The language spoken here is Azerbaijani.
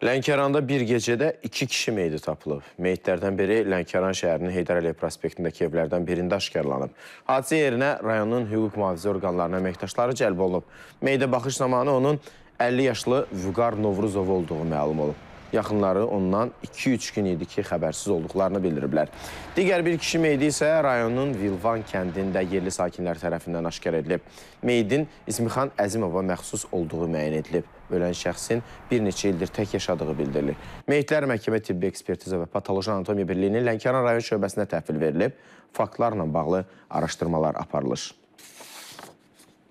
Lənkəranda bir gecədə iki kişi meyidi tapılıb. Meyitlərdən biri Lənkəran şəhərinin Heydər Əliyev prospektindəki evlərdən birində aşkarlanıb. Hadisə yerinə rayonun hüquq mühafizə orqanlarına əməkdaşları cəlb olunub. Meyidə baxış zamanı onun 50 yaşlı Vüqar Novruzov olduğu məlum olub. Yaxınları ondan 2-3 gün idi ki, xəbərsiz olduqlarını bildiriblər. Digər bir kişi meydi isə rayonun Vilvan kəndində yerli sakinlər tərəfindən aşkar edilib. Meydin İsmixan Əzimova məxsus olduğu müəyyən edilib. Ölən şəxsin bir neçə ildir tək yaşadığı bildirilir. Meyitlər məhkəmə tibbi ekspertiza və patoloji anatomiya birliyinin Lənkəran rayon şöbəsinə təhvil verilib. Faktlarla bağlı araşdırmalar aparılır.